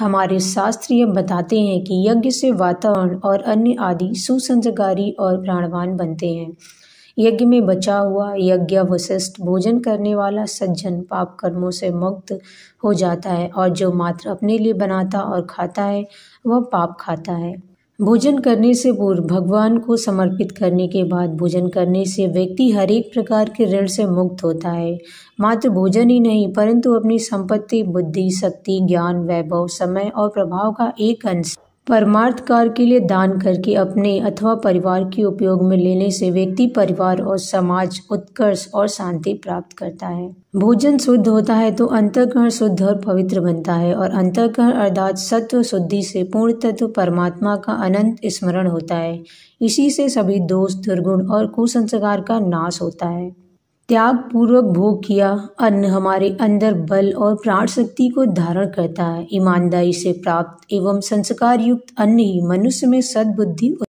हमारे शास्त्रीय बताते हैं कि यज्ञ से वातावरण और अन्य आदि सुसंजगारी और प्राणवान बनते हैं यज्ञ में बचा हुआ यज्ञ वशिष्ठ भोजन करने वाला सज्जन पाप कर्मों से मुक्त हो जाता है और जो मात्र अपने लिए बनाता और खाता है वह पाप खाता है भोजन करने से पूर्व भगवान को समर्पित करने के बाद भोजन करने से व्यक्ति हर एक प्रकार के ऋण से मुक्त होता है मात्र भोजन ही नहीं परंतु अपनी संपत्ति बुद्धि शक्ति ज्ञान वैभव समय और प्रभाव का एक अंश परमार्थ कार्य के लिए दान करके अपने अथवा परिवार के उपयोग में लेने से व्यक्ति परिवार और समाज उत्कर्ष और शांति प्राप्त करता है भोजन शुद्ध होता है तो अंतकरण शुद्ध और पवित्र बनता है और अंतकरण अर्थात सत्व शुद्धि से पूर्ण तत्व परमात्मा का अनंत स्मरण होता है इसी से सभी दोष दुर्गुण और कुसंस्कार का नाश होता है त्याग पूर्वक भोग किया अन्न हमारे अंदर बल और प्राण शक्ति को धारण करता है ईमानदारी से प्राप्त एवं संस्कार युक्त अन्न ही मनुष्य में सद्बुद्धि